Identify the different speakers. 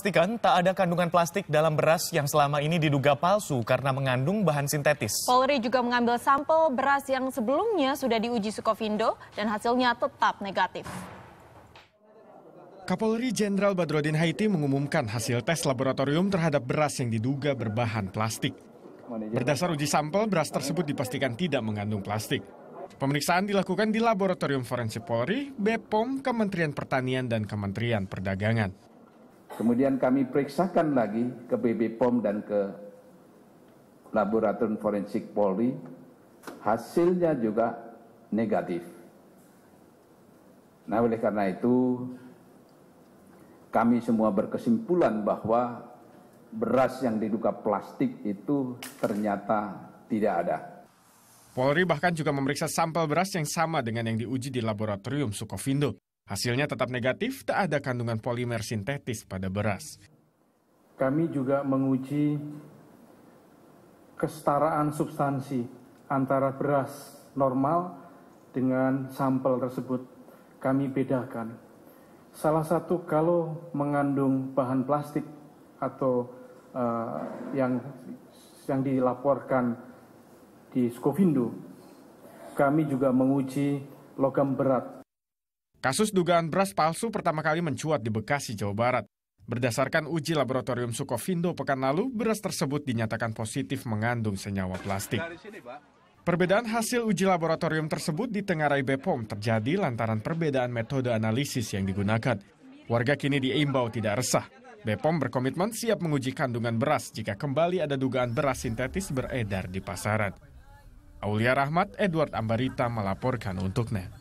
Speaker 1: Pastikan tak ada kandungan plastik dalam beras yang selama ini diduga palsu karena mengandung bahan sintetis.
Speaker 2: Polri juga mengambil sampel beras yang sebelumnya sudah diuji Sukovindo dan hasilnya tetap negatif.
Speaker 1: Kapolri Jenderal Badrodin Haiti mengumumkan hasil tes laboratorium terhadap beras yang diduga berbahan plastik. Berdasar uji sampel, beras tersebut dipastikan tidak mengandung plastik. Pemeriksaan dilakukan di Laboratorium Forensik Polri, BPOM, Kementerian Pertanian, dan Kementerian Perdagangan.
Speaker 2: Kemudian kami periksakan lagi ke BB POM dan ke Laboratorium Forensik Polri. Hasilnya juga negatif. Nah, oleh karena itu kami semua berkesimpulan bahwa beras yang diduga plastik itu ternyata tidak ada.
Speaker 1: Polri bahkan juga memeriksa sampel beras yang sama dengan yang diuji di laboratorium Sukovindo. Hasilnya tetap negatif, tak ada kandungan polimer sintetis pada beras.
Speaker 3: Kami juga menguji kesetaraan substansi antara beras normal dengan sampel tersebut. Kami bedakan. Salah satu kalau mengandung bahan plastik atau uh, yang yang dilaporkan di Skovindo, kami juga menguji logam berat
Speaker 1: Kasus dugaan beras palsu pertama kali mencuat di Bekasi, Jawa Barat. Berdasarkan uji laboratorium Sukovindo pekan lalu, beras tersebut dinyatakan positif mengandung senyawa plastik. Perbedaan hasil uji laboratorium tersebut di ditengarai Bepom terjadi lantaran perbedaan metode analisis yang digunakan. Warga kini diimbau tidak resah. Bepom berkomitmen siap menguji kandungan beras jika kembali ada dugaan beras sintetis beredar di pasaran. Aulia Rahmat, Edward Ambarita melaporkan untuk NET.